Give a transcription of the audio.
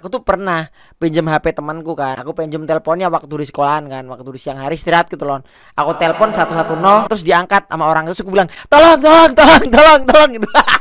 Aku tuh pernah pinjem HP temanku kan. Aku pinjem teleponnya waktu di sekolahan kan, waktu di siang hari istirahat gitu loh. Aku telepon 110 terus diangkat sama orang itu aku bilang, "Tolong, tolong, tolong, tolong, tolong" gitu.